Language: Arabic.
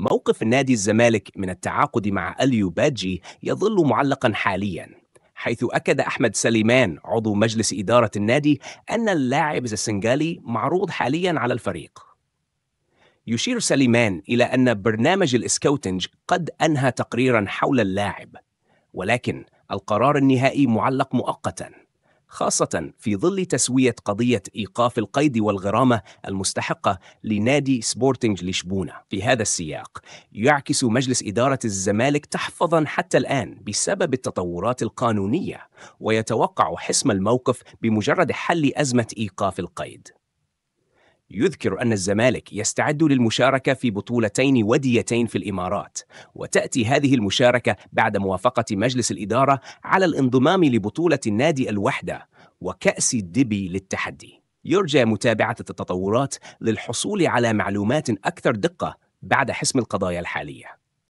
موقف نادي الزمالك من التعاقد مع أليو باجي يظل معلقا حاليا حيث أكد أحمد سليمان عضو مجلس إدارة النادي أن اللاعب السنغالي معروض حاليا على الفريق يشير سليمان إلى أن برنامج الإسكوتنج قد أنهى تقريرا حول اللاعب ولكن القرار النهائي معلق مؤقتا خاصة في ظل تسوية قضية إيقاف القيد والغرامة المستحقة لنادي سبورتنج لشبونة في هذا السياق يعكس مجلس إدارة الزمالك تحفظا حتى الآن بسبب التطورات القانونية ويتوقع حسم الموقف بمجرد حل أزمة إيقاف القيد يذكر أن الزمالك يستعد للمشاركة في بطولتين وديتين في الإمارات، وتأتي هذه المشاركة بعد موافقة مجلس الإدارة على الانضمام لبطولة النادي الوحدة وكأس الدبي للتحدي. يرجى متابعة التطورات للحصول على معلومات أكثر دقة بعد حسم القضايا الحالية.